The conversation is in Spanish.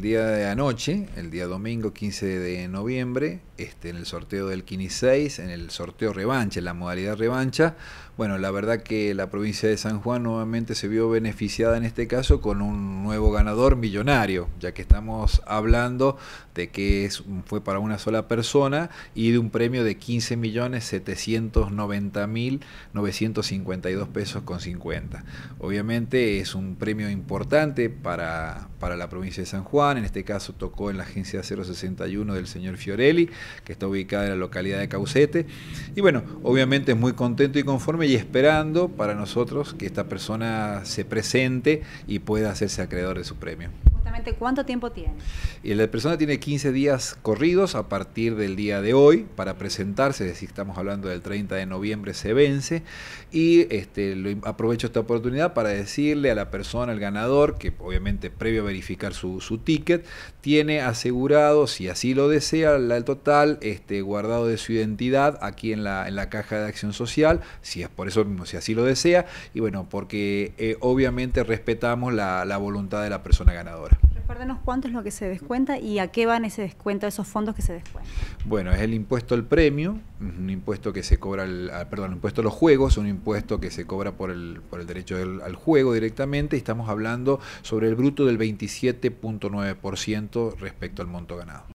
día de anoche, el día domingo 15 de noviembre, este, en el sorteo del 6, en el sorteo revancha, en la modalidad revancha, bueno, la verdad que la provincia de San Juan nuevamente se vio beneficiada en este caso con un nuevo ganador millonario, ya que estamos hablando de que es, fue para una sola persona y de un premio de 15.790.952 pesos con 50. Obviamente es un premio importante para, para la provincia de San Juan en este caso tocó en la agencia 061 del señor Fiorelli, que está ubicada en la localidad de Caucete. Y bueno, obviamente es muy contento y conforme y esperando para nosotros que esta persona se presente y pueda hacerse acreedor de su premio cuánto tiempo tiene? Y la persona tiene 15 días corridos a partir del día de hoy para presentarse, es decir, estamos hablando del 30 de noviembre se vence y este, aprovecho esta oportunidad para decirle a la persona, al ganador, que obviamente previo a verificar su, ticket, tiene asegurado, si así lo desea, el total este, guardado de su identidad aquí en la, en la caja de acción social, si es por eso mismo, si así lo desea, y bueno, porque eh, obviamente respetamos la voluntad de la persona ganadora. Párdenos cuánto es lo que se descuenta y a qué van ese descuento, esos fondos que se descuentan. Bueno, es el impuesto al premio, un impuesto que se cobra, ah, perdón, el impuesto a los juegos, un impuesto que se cobra por el, por el derecho al juego directamente y estamos hablando sobre el bruto del 27.9% respecto al monto ganado.